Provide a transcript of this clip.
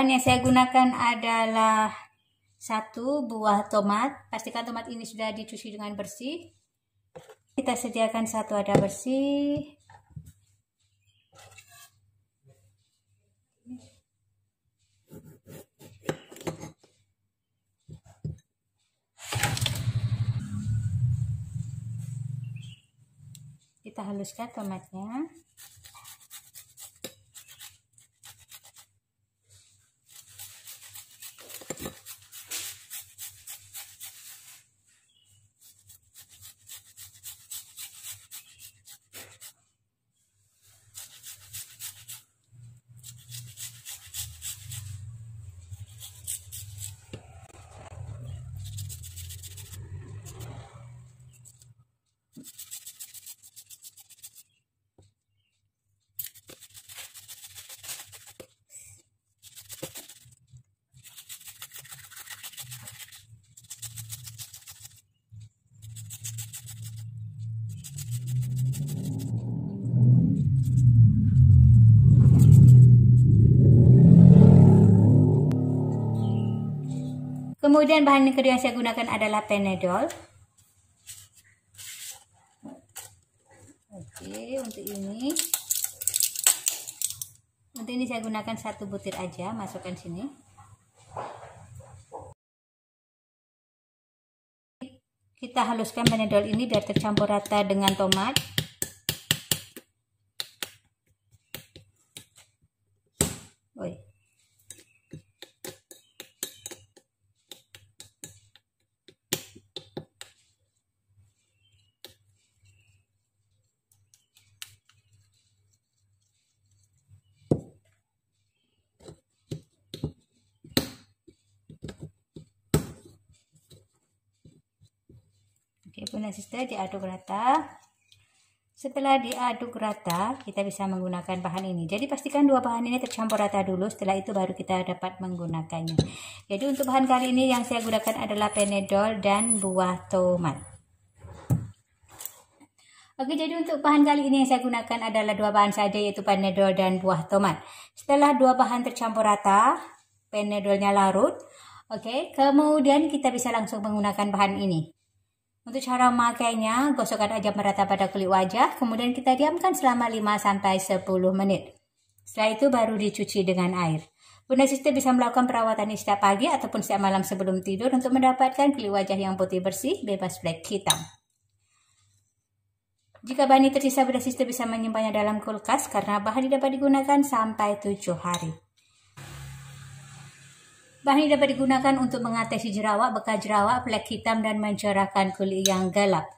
bahan yang saya gunakan adalah satu buah tomat pastikan tomat ini sudah dicuci dengan bersih kita sediakan satu ada bersih kita haluskan tomatnya Kemudian bahan yang kedua yang saya gunakan adalah Panadol. Oke, untuk ini. Untuk ini saya gunakan satu butir aja, masukkan sini. Kita haluskan Panadol ini biar tercampur rata dengan tomat. Oi. Bunda Sister diaduk rata. Setelah diaduk rata, kita bisa menggunakan bahan ini. Jadi pastikan dua bahan ini tercampur rata dulu, setelah itu baru kita dapat menggunakannya. Jadi untuk bahan kali ini yang saya gunakan adalah penedol dan buah tomat. Oke, jadi untuk bahan kali ini yang saya gunakan adalah dua bahan saja yaitu panedol dan buah tomat. Setelah dua bahan tercampur rata, panedolnya larut. Oke, kemudian kita bisa langsung menggunakan bahan ini. Untuk cara memakainya, gosokkan aja merata pada kulit wajah, kemudian kita diamkan selama 5-10 menit. Setelah itu baru dicuci dengan air. Bunda Sister bisa melakukan perawatan ini setiap pagi ataupun setiap malam sebelum tidur untuk mendapatkan kulit wajah yang putih bersih, bebas flek hitam. Jika bahan ini tersisa, Bunda Sister bisa menyimpannya dalam kulkas karena bahan ini dapat digunakan sampai 7 hari. Bahan ini dapat digunakan untuk mengatasi jerawat, bekas jerawat, flek hitam, dan mencerahkan kulit yang gelap.